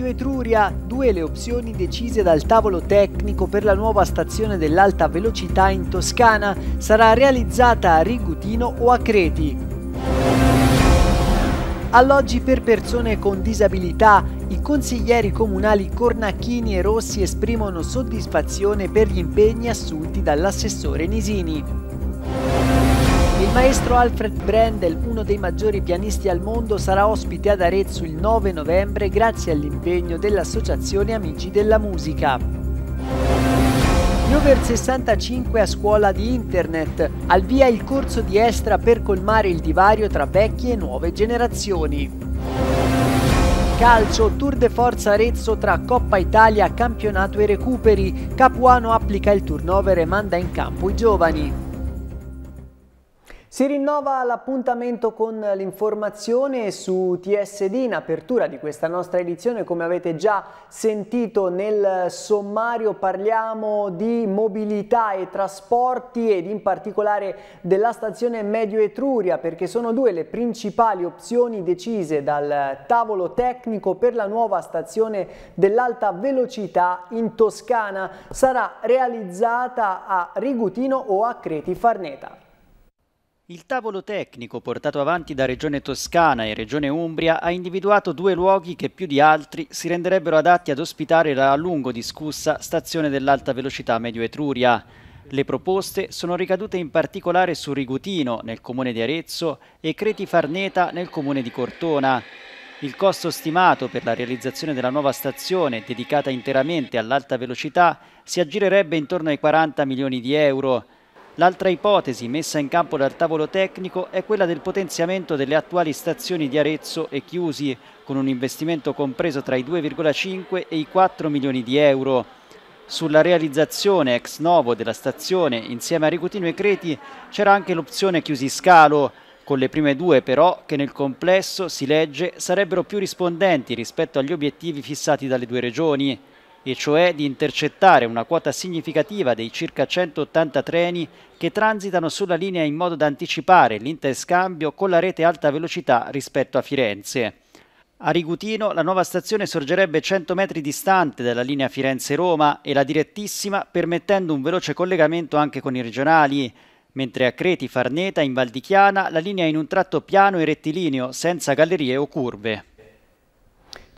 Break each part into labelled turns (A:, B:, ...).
A: Radio Etruria, due le opzioni decise dal tavolo tecnico per la nuova stazione dell'alta velocità in Toscana. Sarà realizzata a Rigutino o a Creti. Alloggi per persone con disabilità. I consiglieri comunali Cornacchini e Rossi esprimono soddisfazione per gli impegni assunti dall'assessore Nisini. Il maestro Alfred Brendel, uno dei maggiori pianisti al mondo, sarà ospite ad Arezzo il 9 novembre grazie all'impegno dell'Associazione Amici della Musica. Gli over 65 a scuola di internet, al via il corso di Estra per colmare il divario tra vecchie e nuove generazioni. Calcio, Tour de Forza Arezzo tra Coppa Italia, campionato e recuperi. Capuano applica il turnover e manda in campo i giovani. Si rinnova l'appuntamento con l'informazione su TSD in apertura di questa nostra edizione, come avete già sentito nel sommario parliamo di mobilità e trasporti ed in particolare della stazione Medio Etruria perché sono due le principali opzioni decise dal tavolo tecnico per la nuova stazione dell'alta velocità in Toscana. Sarà realizzata a Rigutino o a Creti Farneta.
B: Il tavolo tecnico portato avanti da Regione Toscana e Regione Umbria ha individuato due luoghi che più di altri si renderebbero adatti ad ospitare la a lungo discussa stazione dell'alta velocità Medio Etruria. Le proposte sono ricadute in particolare su Rigutino, nel comune di Arezzo, e Creti Farneta, nel comune di Cortona. Il costo stimato per la realizzazione della nuova stazione, dedicata interamente all'alta velocità, si aggirerebbe intorno ai 40 milioni di euro, L'altra ipotesi messa in campo dal tavolo tecnico è quella del potenziamento delle attuali stazioni di Arezzo e Chiusi, con un investimento compreso tra i 2,5 e i 4 milioni di euro. Sulla realizzazione ex novo della stazione insieme a Ricutino e Creti c'era anche l'opzione Chiusi Scalo, con le prime due però che nel complesso, si legge, sarebbero più rispondenti rispetto agli obiettivi fissati dalle due regioni e cioè di intercettare una quota significativa dei circa 180 treni che transitano sulla linea in modo da anticipare l'interscambio con la rete alta velocità rispetto a Firenze. A Rigutino la nuova stazione sorgerebbe 100 metri distante dalla linea Firenze-Roma e la direttissima permettendo un veloce collegamento anche con i regionali, mentre a Creti Farneta in Valdichiana la linea è in un tratto piano e rettilineo senza gallerie o curve.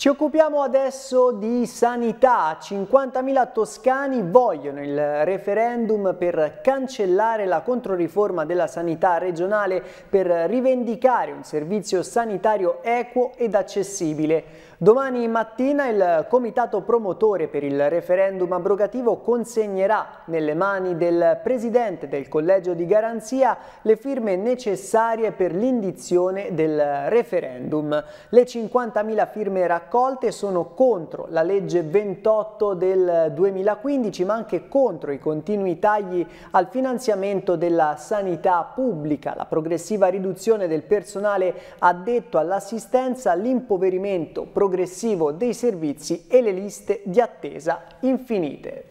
A: Ci occupiamo adesso di sanità. 50.000 toscani vogliono il referendum per cancellare la controriforma della sanità regionale per rivendicare un servizio sanitario equo ed accessibile. Domani mattina il comitato promotore per il referendum abrogativo consegnerà nelle mani del presidente del collegio di garanzia le firme necessarie per l'indizione del referendum. Le 50.000 firme raccolte raccolte sono contro la legge 28 del 2015 ma anche contro i continui tagli al finanziamento della sanità pubblica, la progressiva riduzione del personale addetto all'assistenza, l'impoverimento progressivo dei servizi e le liste di attesa infinite.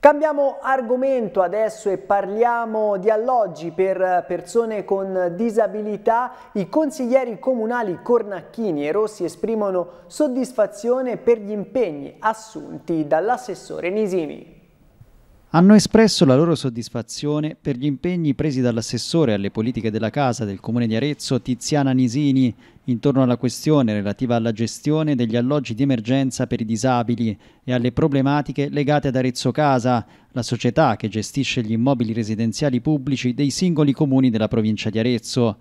A: Cambiamo argomento adesso e parliamo di alloggi per persone con disabilità. I consiglieri comunali Cornacchini e Rossi esprimono soddisfazione per gli impegni assunti dall'assessore Nisini
B: hanno espresso la loro soddisfazione per gli impegni presi dall'assessore alle politiche della casa del comune di Arezzo Tiziana Nisini intorno alla questione relativa alla gestione degli alloggi di emergenza per i disabili e alle problematiche legate ad Arezzo Casa, la società che gestisce gli immobili residenziali pubblici dei singoli comuni della provincia di Arezzo.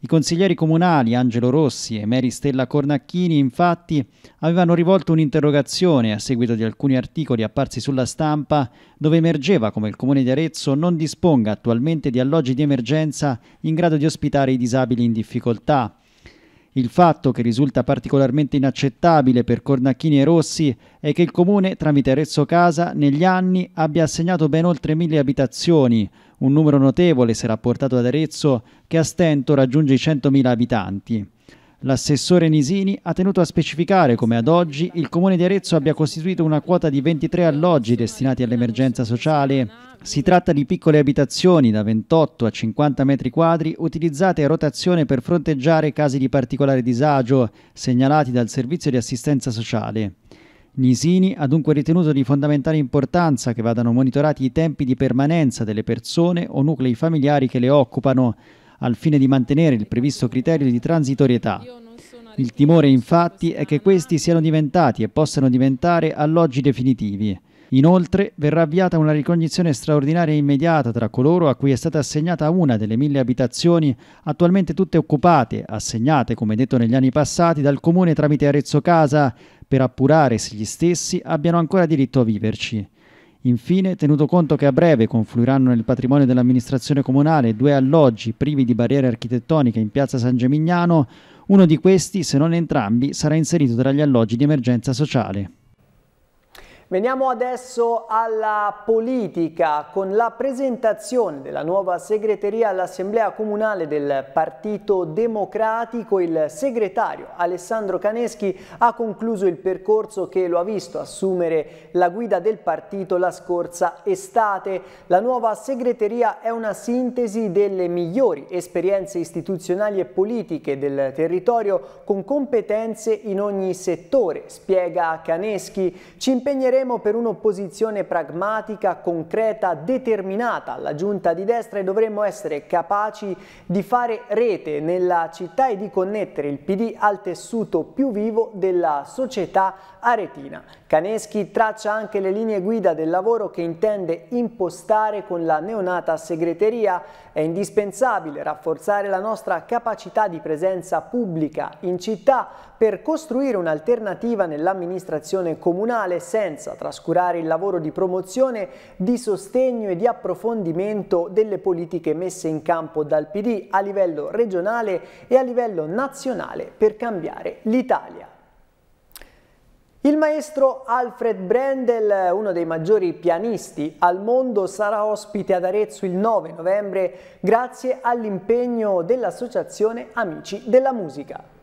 B: I consiglieri comunali Angelo Rossi e Mary Stella Cornacchini infatti avevano rivolto un'interrogazione a seguito di alcuni articoli apparsi sulla stampa dove emergeva come il comune di Arezzo non disponga attualmente di alloggi di emergenza in grado di ospitare i disabili in difficoltà. Il fatto che risulta particolarmente inaccettabile per Cornacchini e Rossi è che il comune, tramite Arezzo Casa, negli anni abbia assegnato ben oltre mille abitazioni, un numero notevole sarà portato ad Arezzo che a stento raggiunge i 100.000 abitanti. L'assessore Nisini ha tenuto a specificare come ad oggi il comune di Arezzo abbia costituito una quota di 23 alloggi destinati all'emergenza sociale. Si tratta di piccole abitazioni da 28 a 50 metri quadri utilizzate a rotazione per fronteggiare casi di particolare disagio segnalati dal servizio di assistenza sociale. Nisini ha dunque ritenuto di fondamentale importanza che vadano monitorati i tempi di permanenza delle persone o nuclei familiari che le occupano, al fine di mantenere il previsto criterio di transitorietà. Il timore infatti è che questi siano diventati e possano diventare alloggi definitivi. Inoltre verrà avviata una ricognizione straordinaria e immediata tra coloro a cui è stata assegnata una delle mille abitazioni attualmente tutte occupate, assegnate come detto negli anni passati dal comune tramite Arezzo Casa, per appurare se gli stessi abbiano ancora diritto a viverci. Infine, tenuto conto che a breve confluiranno nel patrimonio dell'amministrazione comunale due alloggi privi di barriere architettoniche in piazza San Gemignano, uno di questi, se non entrambi, sarà inserito tra gli alloggi di emergenza sociale.
A: Veniamo adesso alla politica con la presentazione della nuova segreteria all'Assemblea Comunale del Partito Democratico. Il segretario Alessandro Caneschi ha concluso il percorso che lo ha visto assumere la guida del partito la scorsa estate. La nuova segreteria è una sintesi delle migliori esperienze istituzionali e politiche del territorio con competenze in ogni settore, spiega Caneschi. Ci impegneremo Lavoreremo per un'opposizione pragmatica, concreta, determinata alla giunta di destra e dovremmo essere capaci di fare rete nella città e di connettere il PD al tessuto più vivo della società aretina. Caneschi traccia anche le linee guida del lavoro che intende impostare con la neonata segreteria. È indispensabile rafforzare la nostra capacità di presenza pubblica in città per costruire un'alternativa nell'amministrazione comunale senza senza trascurare il lavoro di promozione, di sostegno e di approfondimento delle politiche messe in campo dal PD a livello regionale e a livello nazionale per cambiare l'Italia. Il maestro Alfred Brendel, uno dei maggiori pianisti al mondo, sarà ospite ad Arezzo il 9 novembre grazie all'impegno dell'associazione Amici della Musica.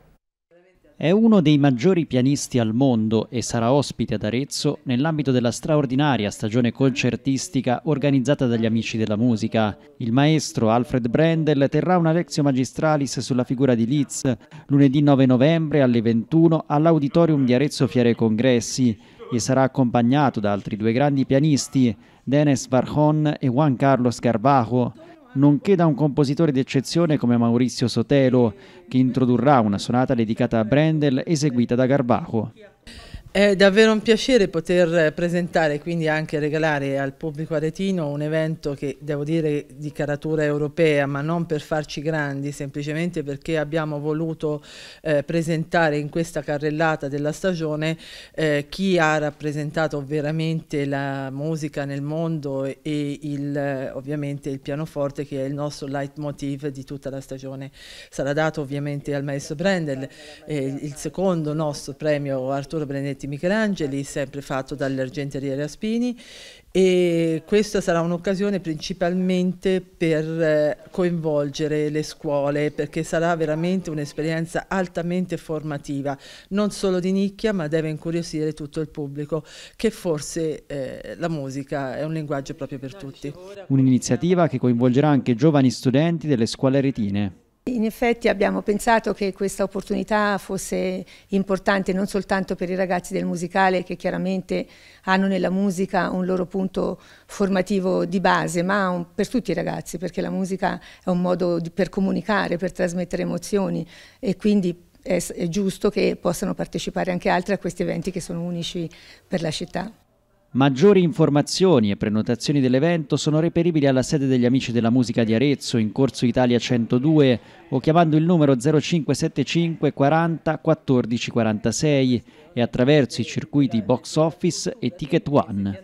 B: È uno dei maggiori pianisti al mondo e sarà ospite ad Arezzo nell'ambito della straordinaria stagione concertistica organizzata dagli Amici della Musica. Il maestro Alfred Brendel terrà una lezione magistralis sulla figura di Litz lunedì 9 novembre alle 21 all'Auditorium di Arezzo Fiere Congressi e sarà accompagnato da altri due grandi pianisti, Dennis Varjon e Juan Carlos Garbajo nonché da un compositore di eccezione come Maurizio Sotelo, che introdurrà una sonata dedicata a Brendel eseguita da Garbaco.
A: È davvero un piacere poter presentare e quindi anche regalare al pubblico aretino un evento che devo dire di caratura europea, ma non per farci grandi, semplicemente perché abbiamo voluto eh, presentare in questa carrellata della stagione eh, chi ha rappresentato veramente la musica nel mondo e il, ovviamente il pianoforte che è il nostro leitmotiv di tutta la stagione. Sarà dato ovviamente al maestro Brendel, eh, il secondo nostro premio Arturo Brenetti Giacometti Michelangeli, sempre fatto dall'Argenteria Raspini e questa sarà un'occasione principalmente per eh, coinvolgere le scuole perché sarà veramente un'esperienza altamente formativa, non solo di nicchia ma deve incuriosire tutto il pubblico che forse
C: eh, la musica è un linguaggio proprio per tutti.
B: Un'iniziativa che coinvolgerà anche giovani studenti delle scuole retine.
C: In effetti abbiamo pensato che questa opportunità fosse importante non soltanto per i ragazzi del musicale che chiaramente hanno nella musica un loro punto formativo di base, ma un, per tutti i ragazzi perché la musica è un modo di, per comunicare, per trasmettere emozioni e quindi è, è giusto che possano partecipare anche altri a questi eventi che sono unici per la città.
B: Maggiori informazioni e prenotazioni dell'evento sono reperibili alla sede degli Amici della Musica di Arezzo in Corso Italia 102 o chiamando il numero 0575 40 14 46 e attraverso i circuiti box office e ticket one.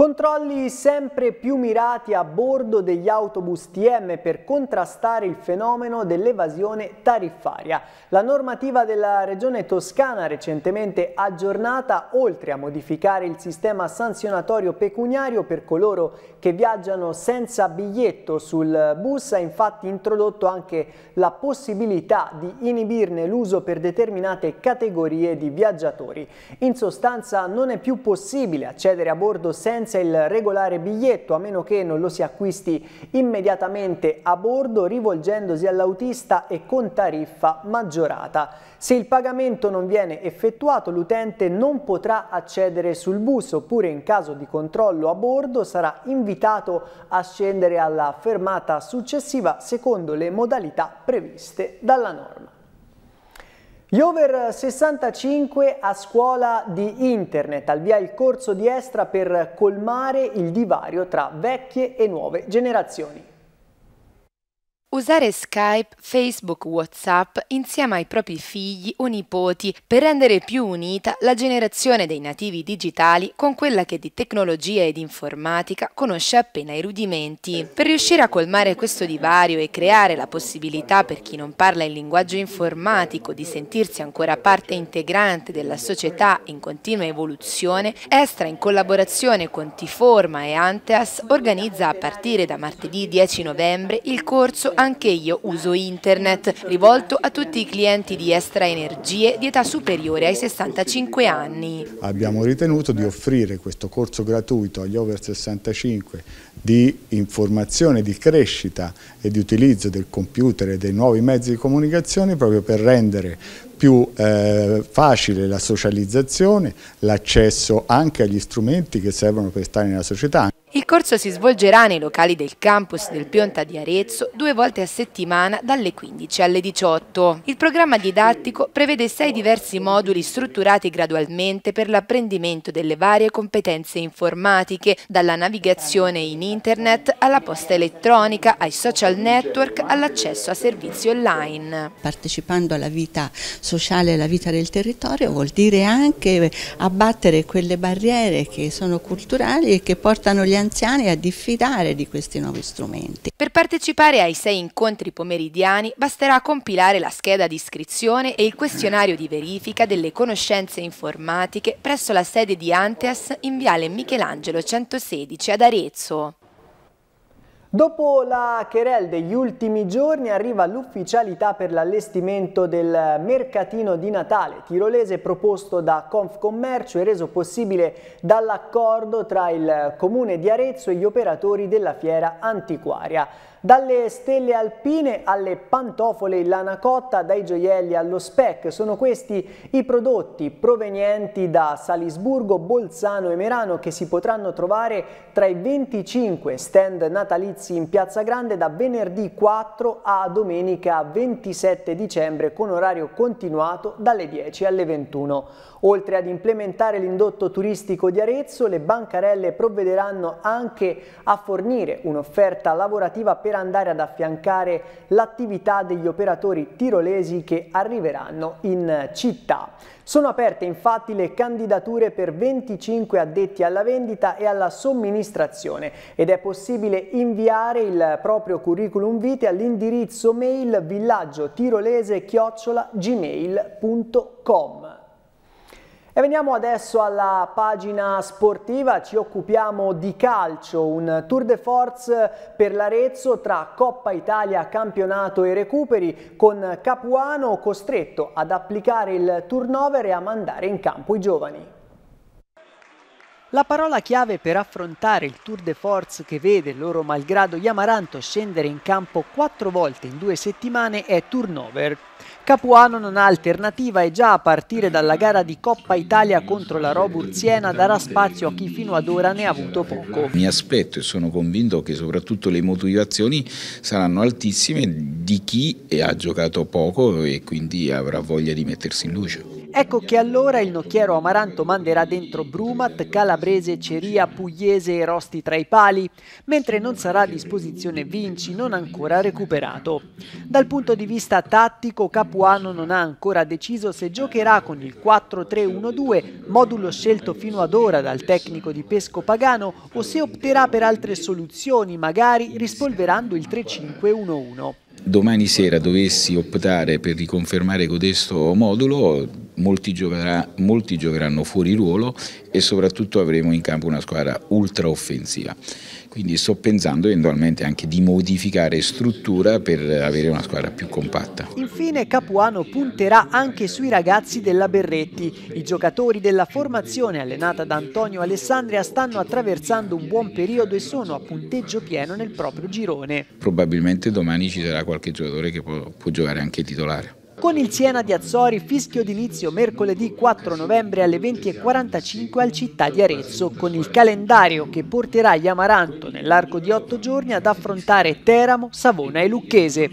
A: Controlli sempre più mirati a bordo degli autobus TM per contrastare il fenomeno dell'evasione tariffaria. La normativa della regione toscana recentemente aggiornata, oltre a modificare il sistema sanzionatorio pecuniario per coloro che viaggiano senza biglietto sul bus, ha infatti introdotto anche la possibilità di inibirne l'uso per determinate categorie di viaggiatori. In sostanza non è più possibile accedere a bordo senza senza il regolare biglietto a meno che non lo si acquisti immediatamente a bordo rivolgendosi all'autista e con tariffa maggiorata. Se il pagamento non viene effettuato l'utente non potrà accedere sul bus oppure in caso di controllo a bordo sarà invitato a scendere alla fermata successiva secondo le modalità previste dalla norma. Gli over 65 a scuola di internet, al via il corso di Estra per colmare il divario tra vecchie e nuove generazioni.
C: Usare Skype, Facebook, WhatsApp insieme ai propri figli o nipoti per rendere più unita la generazione dei nativi digitali con quella che di tecnologia ed informatica conosce appena i rudimenti. Per riuscire a colmare questo divario e creare la possibilità per chi non parla il linguaggio informatico di sentirsi ancora parte integrante della società in continua evoluzione, Estra in collaborazione con Tiforma e Anteas organizza a partire da martedì 10 novembre il corso anche io uso internet, rivolto a tutti i clienti di Estra Energie di età superiore ai 65 anni.
B: Abbiamo ritenuto di offrire questo corso gratuito agli over 65 di informazione, di crescita e di utilizzo del computer e dei nuovi mezzi di comunicazione proprio per rendere più eh, facile la socializzazione, l'accesso anche agli strumenti che servono per stare nella società.
C: Il corso si svolgerà nei locali del campus del Pionta di Arezzo due volte a settimana dalle 15 alle 18. Il programma didattico prevede sei diversi moduli strutturati gradualmente per l'apprendimento delle varie competenze informatiche, dalla navigazione in internet alla posta elettronica, ai social network, all'accesso a servizi online. Partecipando alla vita sociale e alla vita del territorio vuol dire anche abbattere quelle barriere che sono culturali e che portano gli anziani a diffidare di questi nuovi strumenti. Per partecipare ai sei incontri pomeridiani basterà compilare la scheda di iscrizione e il questionario di verifica delle conoscenze informatiche presso la sede di Anteas in Viale Michelangelo 116 ad Arezzo. Dopo
A: la querel degli ultimi giorni arriva l'ufficialità per l'allestimento del mercatino di Natale tirolese proposto da Confcommercio e reso possibile dall'accordo tra il comune di Arezzo e gli operatori della fiera antiquaria. Dalle stelle alpine alle pantofole in lana cotta, dai gioielli allo spec, sono questi i prodotti provenienti da Salisburgo, Bolzano e Merano che si potranno trovare tra i 25 stand natalizi Ragazzi in Piazza Grande da venerdì 4 a domenica 27 dicembre con orario continuato dalle 10 alle 21. Oltre ad implementare l'indotto turistico di Arezzo, le bancarelle provvederanno anche a fornire un'offerta lavorativa per andare ad affiancare l'attività degli operatori tirolesi che arriveranno in città. Sono aperte infatti le candidature per 25 addetti alla vendita e alla somministrazione ed è possibile inviare il proprio curriculum vitae all'indirizzo mail villaggiotirolese-gmail.com. E veniamo adesso alla pagina sportiva, ci occupiamo di calcio, un tour de force per l'Arezzo tra Coppa Italia, campionato e recuperi con Capuano costretto ad applicare il turnover e a mandare in campo i giovani. La parola chiave per affrontare il tour de force che vede loro malgrado Yamaranto scendere in campo quattro volte in due settimane è turnover. Capuano non ha alternativa e già a partire dalla gara di Coppa Italia contro la Robur Siena darà spazio a chi fino ad ora ne ha avuto poco.
B: Mi aspetto e sono convinto che soprattutto le motivazioni saranno altissime di chi ha giocato poco e quindi avrà voglia di mettersi in luce.
A: Ecco che allora il nocchiero amaranto manderà dentro Brumat, Calabrese, Ceria, Pugliese e Rosti tra i pali, mentre non sarà a disposizione Vinci, non ancora recuperato. Dal punto di vista tattico, Capuano non ha ancora deciso se giocherà con il 4-3-1-2, modulo scelto fino ad ora dal tecnico di Pesco Pagano, o se opterà per altre soluzioni, magari rispolverando il 3-5-1-1
B: domani sera dovessi optare per riconfermare codesto modulo molti, giocherà, molti giocheranno fuori ruolo e soprattutto avremo in campo una squadra ultra offensiva. Quindi sto pensando eventualmente anche di modificare struttura per avere una squadra più compatta.
A: Infine Capuano punterà anche sui ragazzi della Berretti. I giocatori della formazione allenata da Antonio Alessandria stanno attraversando un buon periodo e sono a punteggio pieno nel proprio girone.
B: Probabilmente domani ci sarà qualche giocatore che può, può giocare anche titolare.
A: Con il Siena di Azzori fischio d'inizio mercoledì 4 novembre alle 20.45 al Città di Arezzo con il calendario che porterà gli Amaranto nell'arco di otto giorni ad affrontare Teramo, Savona e Lucchese.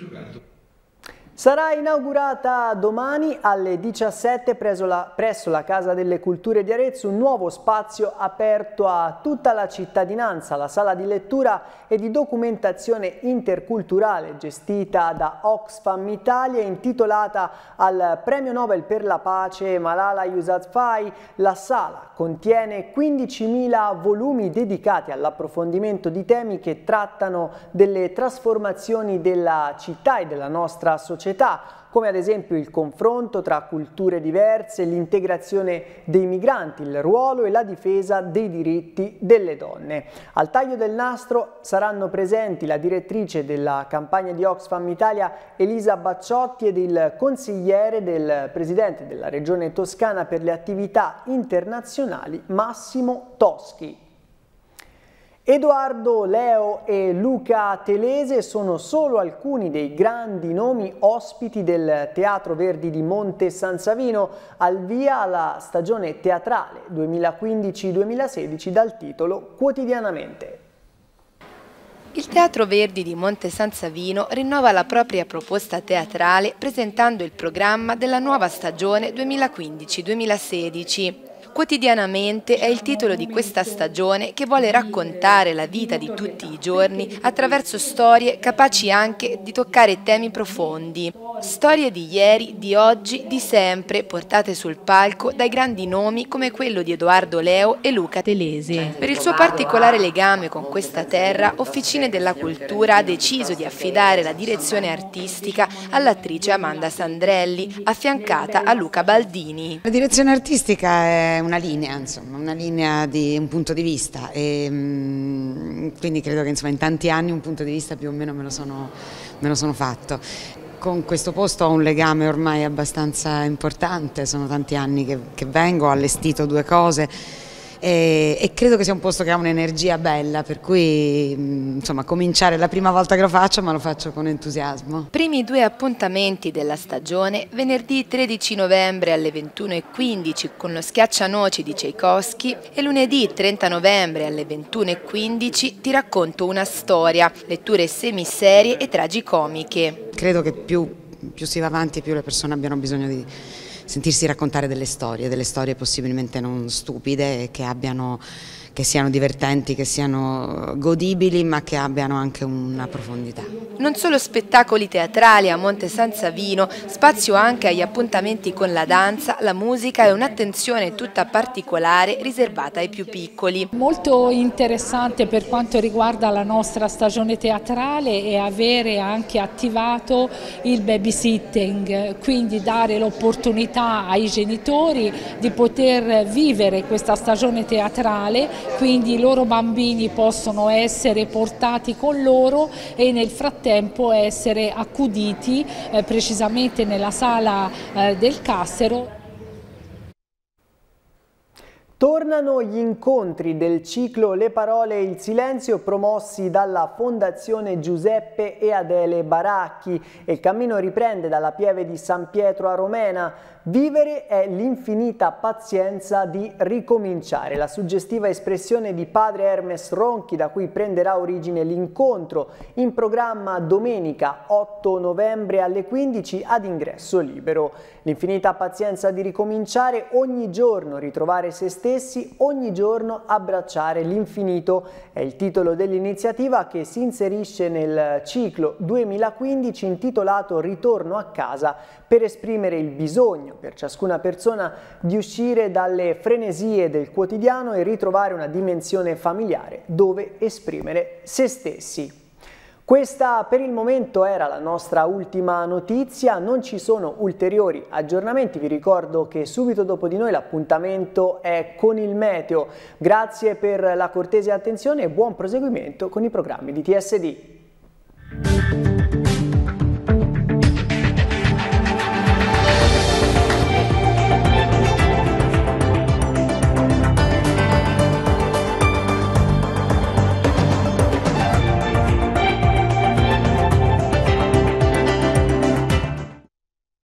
A: Sarà inaugurata domani alle 17 presso la, presso la, Casa delle Culture di Arezzo un nuovo spazio aperto a tutta la cittadinanza, la sala di lettura e di documentazione interculturale gestita da Oxfam Italia intitolata al Premio Nobel per la Pace Malala Yousafzai. La sala contiene 15.000 volumi dedicati all'approfondimento di temi che trattano delle trasformazioni della città e della nostra società società, come ad esempio il confronto tra culture diverse, l'integrazione dei migranti, il ruolo e la difesa dei diritti delle donne. Al taglio del nastro saranno presenti la direttrice della campagna di Oxfam Italia Elisa Bacciotti ed il consigliere del presidente della regione toscana per le attività internazionali Massimo Toschi. Edoardo, Leo e Luca Telese sono solo alcuni dei grandi nomi ospiti del Teatro Verdi di Monte San Savino, al via la stagione teatrale 2015-2016 dal titolo Quotidianamente.
C: Il Teatro Verdi di Monte San Savino rinnova la propria proposta teatrale presentando il programma della nuova stagione 2015-2016. Quotidianamente è il titolo di questa stagione che vuole raccontare la vita di tutti i giorni attraverso storie capaci anche di toccare temi profondi. Storie di ieri, di oggi, di sempre, portate sul palco dai grandi nomi come quello di Edoardo Leo e Luca Telese. Per il suo particolare legame con questa terra, Officine della Cultura ha deciso di affidare la direzione artistica all'attrice Amanda Sandrelli, affiancata a Luca Baldini. La direzione artistica è una linea, insomma, una linea di un punto di vista e ehm, quindi credo che insomma, in tanti anni un punto di vista più o meno me lo sono, me lo sono fatto. Con questo posto ho un legame ormai abbastanza importante, sono tanti anni che, che vengo, ho allestito due cose e, e, credo che sia un posto che ha un'energia bella, per cui mm, insomma cominciare la prima volta che lo faccio, ma lo faccio con entusiasmo. Primi due appuntamenti della stagione, venerdì 13 novembre alle 21.15 con lo schiaccianoci di Tchaikovsky e lunedì 30 novembre alle 21.15 ti racconto una storia, letture semiserie e tragicomiche. Credo che più, più si va avanti più le persone abbiano bisogno di sentirsi raccontare delle storie, delle storie possibilmente non stupide che abbiano che siano divertenti, che siano godibili ma che abbiano anche una profondità. Non solo spettacoli teatrali a Monte Senza Vino, spazio anche agli appuntamenti con la danza, la musica e un'attenzione tutta particolare riservata ai più piccoli. Molto interessante per quanto riguarda la nostra stagione teatrale è avere anche attivato il babysitting, quindi dare l'opportunità ai genitori di poter vivere questa stagione teatrale quindi i loro bambini possono essere portati con loro e nel frattempo essere accuditi eh, precisamente nella sala eh, del Cassero.
A: Tornano gli incontri del ciclo Le parole e il silenzio promossi dalla Fondazione Giuseppe e Adele Baracchi e il cammino riprende dalla pieve di San Pietro a Romena. Vivere è l'infinita pazienza di ricominciare, la suggestiva espressione di padre Hermes Ronchi da cui prenderà origine l'incontro in programma domenica 8 novembre alle 15 ad ingresso libero. L'infinita pazienza di ricominciare ogni giorno, ritrovare se stessi, ogni giorno abbracciare l'infinito è il titolo dell'iniziativa che si inserisce nel ciclo 2015 intitolato Ritorno a casa per esprimere il bisogno per ciascuna persona di uscire dalle frenesie del quotidiano e ritrovare una dimensione familiare dove esprimere se stessi. Questa per il momento era la nostra ultima notizia, non ci sono ulteriori aggiornamenti, vi ricordo che subito dopo di noi l'appuntamento è con il meteo. Grazie per la cortese attenzione e buon proseguimento con i programmi di TSD.